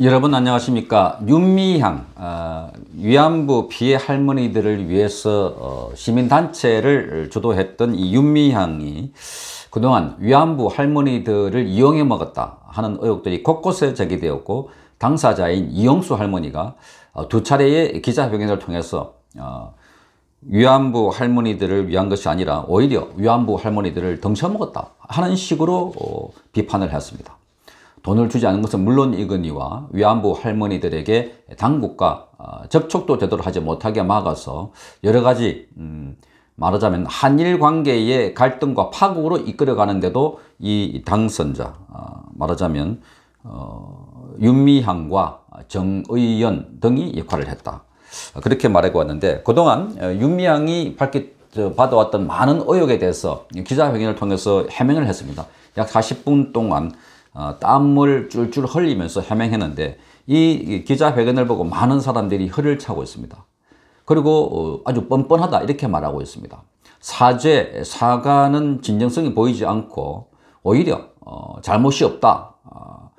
여러분 안녕하십니까 윤미향 어, 위안부 피해 할머니들을 위해서 어, 시민단체를 주도했던 이 윤미향이 그동안 위안부 할머니들을 이용해 먹었다 하는 의혹들이 곳곳에 제기되었고 당사자인 이영수 할머니가 어, 두 차례의 기자회견을 통해서 어, 위안부 할머니들을 위한 것이 아니라 오히려 위안부 할머니들을 덩쳐먹었다 하는 식으로 어, 비판을 했습니다. 돈을 주지 않은 것은 물론이거니와 위안부 할머니들에게 당국과 어, 접촉도 되도록 하지 못하게 막아서 여러 가지 음, 말하자면 한일 관계의 갈등과 파국으로 이끌어가는데도 이 당선자 어, 말하자면 어, 윤미향과 정의연 등이 역할을 했다. 그렇게 말하고 왔는데 그동안 어, 윤미향이 밝히 받아왔던 많은 의혹에 대해서 기자회견을 통해서 해명을 했습니다. 약 40분 동안 어, 땀을 줄줄 흘리면서 해명했는데 이 기자회견을 보고 많은 사람들이 허를 차고 있습니다. 그리고 어, 아주 뻔뻔하다 이렇게 말하고 있습니다. 사죄, 사과는 진정성이 보이지 않고 오히려 어, 잘못이 없다. 어,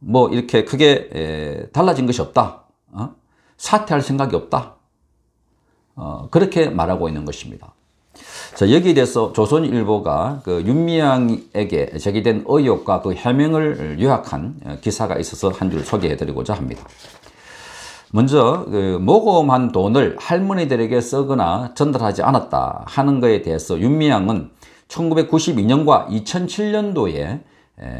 뭐 이렇게 크게 에, 달라진 것이 없다. 어? 사퇴할 생각이 없다. 어, 그렇게 말하고 있는 것입니다. 자, 여기에 대해서 조선일보가 그 윤미향에게 제기된 의혹과 그 해명을 요약한 어, 기사가 있어서 한 줄 소개해드리고자 합니다. 먼저 그 모금한 돈을 할머니들에게 쓰거나 전달하지 않았다 하는 것에 대해서 윤미향은 1992년과 2007년도에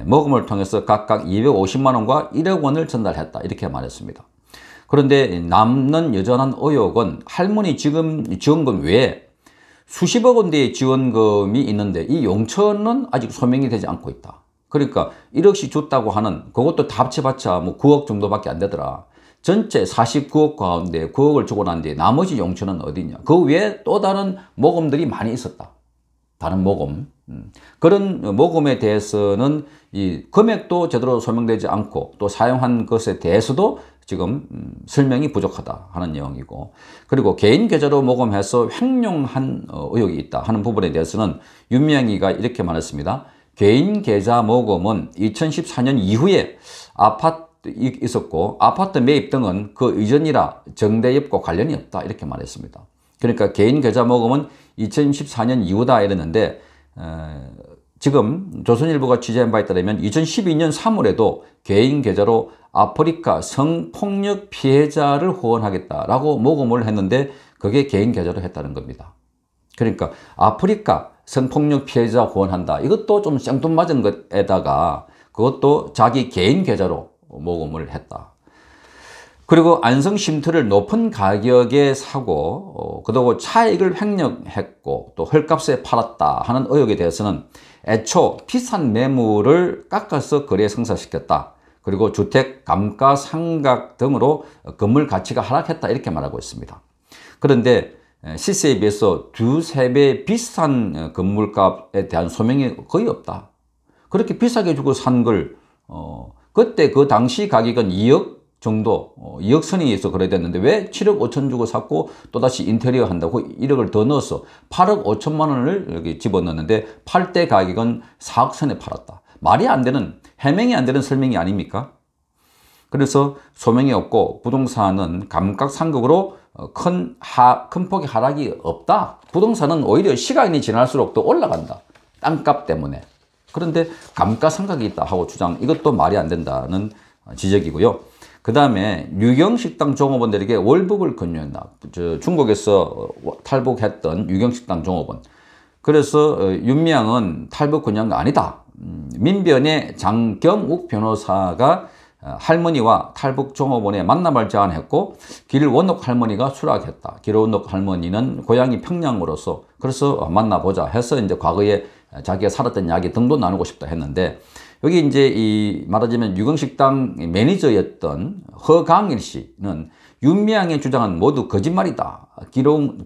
모금을 통해서 각각 250만 원과 1억 원을 전달했다 이렇게 말했습니다. 그런데 남는 여전한 의혹은 할머니 지금 지원금 외에 수십억 원대의 지원금이 있는데 이 용천은 아직 소명이 되지 않고 있다. 그러니까 1억씩 줬다고 하는 그것도 다 합쳐봤자 뭐 9억 정도밖에 안 되더라. 전체 49억 가운데 9억을 주고 난 뒤에 나머지 용천은 어디냐. 그 외에 또 다른 모금들이 많이 있었다. 다른 모금. 음. 그런 모금에 대해서는 이 금액도 제대로 소명되지 않고 또 사용한 것에 대해서도 지금 음, 설명이 부족하다 하는 내용이고 그리고 개인 계좌로 모금해서 횡령한 어, 의혹이 있다 하는 부분에 대해서는 윤명이가 이렇게 말했습니다. 개인 계좌 모금은 2014년 이후에 아파트 있었고 아파트 매입 등은 그 이전이라 정대협과 관련이 없다 이렇게 말했습니다. 그러니까 개인 계좌 모금은 2014년 이후다 이랬는데 지금 조선일보가 취재한 바에 따르면 2012년 3월에도 개인 계좌로 아프리카 성폭력 피해자를 후원하겠다라고 모금을 했는데 그게 개인 계좌로 했다는 겁니다. 그러니까 아프리카 성폭력 피해자 후원한다. 이것도 좀 생뚱맞은 것에다가 그것도 자기 개인 계좌로 모금을 했다. 그리고 안성쉼터를 높은 가격에 사고 어, 그리고 차익을 횡령했고 또 헐값에 팔았다 하는 의혹에 대해서는 애초 비싼 매물을 깎아서 거래에 성사시켰다. 그리고 주택 감가상각 등으로 건물 가치가 하락했다 이렇게 말하고 있습니다. 그런데 시세에 비해서 두세 배 비싼 어, 건물값에 대한 소명이 거의 없다. 그렇게 비싸게 주고 산 걸, 어, 그때 그 당시 가격은 2억 정도 어, 역선이 있어 그래야 되는데 왜 7억 5천 주고 샀고 또다시 인테리어 한다고 1억을 더 넣어서 8억 5천만 원을 여기 집어넣는데 팔 때 가격은 4억 선에 팔았다. 말이 안 되는 해명이 안 되는 설명이 아닙니까? 그래서 소명이 없고 부동산은 감각상극으로 어, 큰, 하, 큰 폭의 하락이 없다. 부동산은 오히려 시간이 지날수록 더 올라간다. 땅값 때문에. 그런데 감가상각이 있다 하고 주장 이것도 말이 안 된다는 지적이고요. 그 다음에 유경식당 종업원들에게 월북을권요했나 중국에서 탈북했던 유경식당 종업원 그래서 어, 윤미향은 탈북 건요한 거 아니다 음, 민변의 장경욱 변호사가 어, 할머니와 탈북 종업원의 만남을 제안했고 길원옥 할머니가 수락했다. 길원옥 할머니는 고향이 평양으로서 그래서 만나보자 해서 이제 과거에 자기가 살았던 이야기 등도 나누고 싶다 했는데 여기 이제 이 말하자면 유경식당 매니저였던 허강일 씨는 윤미향의 주장은 모두 거짓말이다.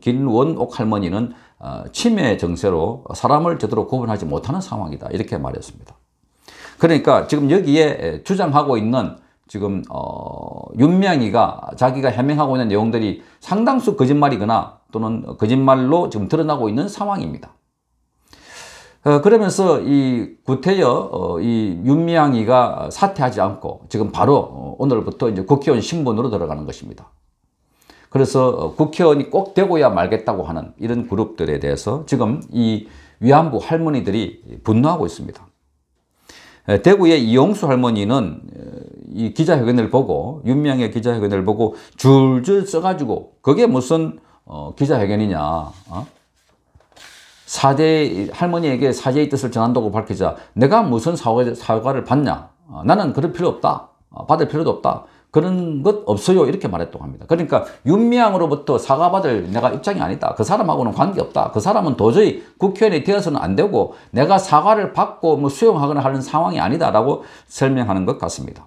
길원옥 할머니는 어, 치매 정세로 사람을 제대로 구분하지 못하는 상황이다. 이렇게 말했습니다. 그러니까 지금 여기에 주장하고 있는 지금 어, 윤명이가 자기가 해명하고 있는 내용들이 상당수 거짓말이거나 또는 거짓말로 지금 드러나고 있는 상황입니다. 어, 그러면서 이 구태여 어, 이 윤미향이가 사퇴하지 않고 지금 바로 어, 오늘부터 이제 국회의원 신분으로 들어가는 것입니다. 그래서 국회의원이 꼭 되고야 말겠다고 하는 이런 그룹들에 대해서 지금 이 위안부 할머니들이 분노하고 있습니다. 대구의 이용수 할머니는 이 기자회견을 보고 윤미향의 기자회견을 보고 줄줄 써가지고 그게 무슨 기자회견이냐 어? 사제 할머니에게 사제의 뜻을 전한다고 밝히자 내가 무슨 사과, 를 받냐 어, 나는 그럴 필요 없다 어, 받을 필요도 없다 그런 것 없어요 이렇게 말했다고 합니다 그러니까 윤미향으로부터 사과받을 내가 입장이 아니다 그 사람하고는 관계없다 그 사람은 도저히 국회의원이 되어서는 안 되고 내가 사과를 받고 뭐 수용하거나 하는 상황이 아니다 라고 설명하는 것 같습니다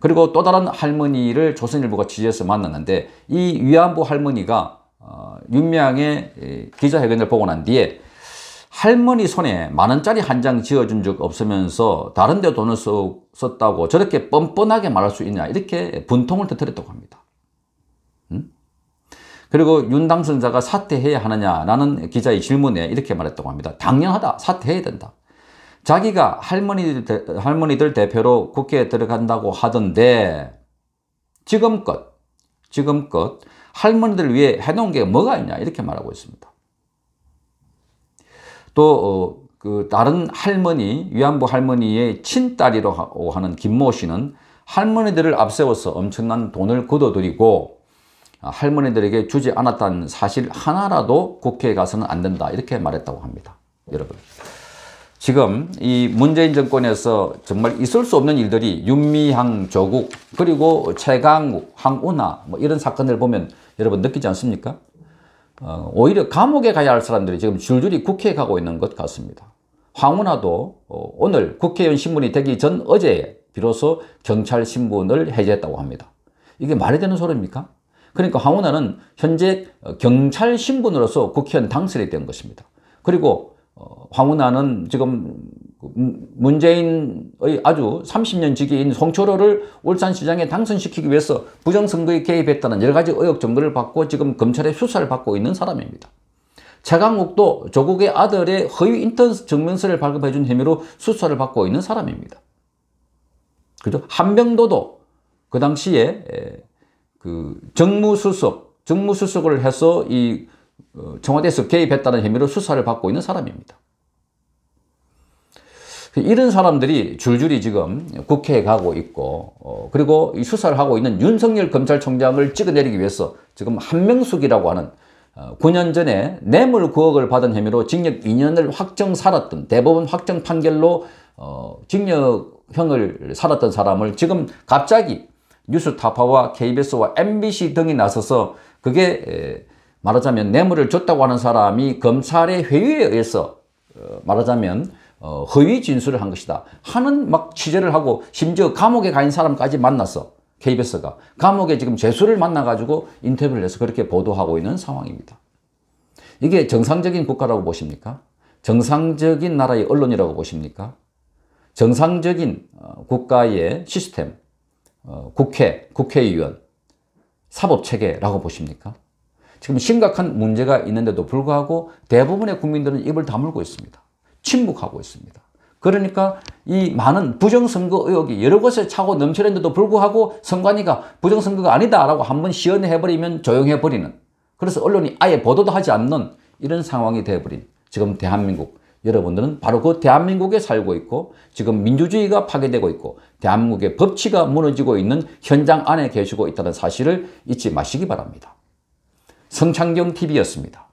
그리고 또 다른 할머니를 조선일보가 취재해서 만났는데 이 위안부 할머니가 어, 윤미향의 기자회견을 보고 난 뒤에 할머니 손에 만원짜리 한 장 지어준 적 없으면서 다른 데 돈을 썼다고 저렇게 뻔뻔하게 말할 수 있냐 이렇게 분통을 터뜨렸다고 합니다. 그리고 윤 당선자가 사퇴해야 하느냐 라는 기자의 질문에 이렇게 말했다고 합니다. 당연하다. 사퇴해야 된다. 자기가 할머니들, 할머니들 대표로 국회에 들어간다고 하던데 지금껏 지금껏 할머니들 위해 해놓은 게 뭐가 있냐 이렇게 말하고 있습니다. 또 어, 그 다른 할머니, 위안부 할머니의 친딸이라고 어, 하는 김모 씨는 할머니들을 앞세워서 엄청난 돈을 거둬들이고 아, 할머니들에게 주지 않았다는 사실 하나라도 국회에 가서는 안 된다 이렇게 말했다고 합니다. 여러분 지금 이 문재인 정권에서 정말 있을 수 없는 일들이 윤미향 조국 그리고 최강욱, 황운하, 뭐 이런 사건을 보면 여러분 느끼지 않습니까? 어, 오히려 감옥에 가야 할 사람들이 지금 줄줄이 국회에 가고 있는 것 같습니다. 황운하도 어, 오늘 국회의원 신분이 되기 전 어제 비로소 경찰 신분을 해제했다고 합니다. 이게 말이 되는 소리입니까? 그러니까 황운하는 현재 경찰 신분으로서 국회의원 당선이 된 것입니다. 그리고 어, 황운하는 지금 문재인의 아주 30년 지기인 송철호를 울산시장에 당선시키기 위해서 부정선거에 개입했다는 여러 가지 의혹 정도를 받고 지금 검찰의 수사를 받고 있는 사람입니다. 최강욱도 조국의 아들의 허위 인턴 증명서를 발급해준 혐의로 수사를 받고 있는 사람입니다. 그죠? 한병도도 그 당시에 그 정무수석, 정무수석을 해서 이 어, 청와대에서 개입했다는 혐의로 수사를 받고 있는 사람입니다. 이런 사람들이 줄줄이 지금 국회에 가고 있고 어, 그리고 수사를 하고 있는 윤석열 검찰총장을 찍어내리기 위해서 지금 한명숙이라고 하는 9년 어, 전에 뇌물 9억을 받은 혐의로 징역 2년을 확정 살았던 대법원 확정 판결로 징역형을 살았던 사람을 지금 갑자기 뉴스타파와 KBS와 MBC 등이 나서서 그게 말하자면 뇌물을 줬다고 하는 사람이 검찰의 회의에 의해서 어, 말하자면 어, 허위 진술을 한 것이다. 하는 막 취재를 하고 심지어 감옥에 가 있는 사람까지 만났어. KBS가. 감옥에 지금 죄수를 만나가지고 인터뷰를 해서 그렇게 보도하고 있는 상황입니다. 이게 정상적인 국가라고 보십니까? 정상적인 나라의 언론이라고 보십니까? 정상적인 어, 국가의 시스템, 국회, 국회의원, 사법체계라고 보십니까? 지금 심각한 문제가 있는데도 불구하고 대부분의 국민들은 입을 다물고 있습니다. 침묵하고 있습니다. 그러니까 이 많은 부정선거 의혹이 여러 곳에 차고 넘치는데도 불구하고 선관위가 부정선거가 아니다라고 한 번 시연해버리면 조용해버리는 그래서 언론이 아예 보도도 하지 않는 이런 상황이 되어버린 지금 대한민국 여러분들은 바로 그 대한민국에 살고 있고 지금 민주주의가 파괴되고 있고 대한민국의 법치가 무너지고 있는 현장 안에 계시고 있다는 사실을 잊지 마시기 바랍니다. 성창경 TV였습니다.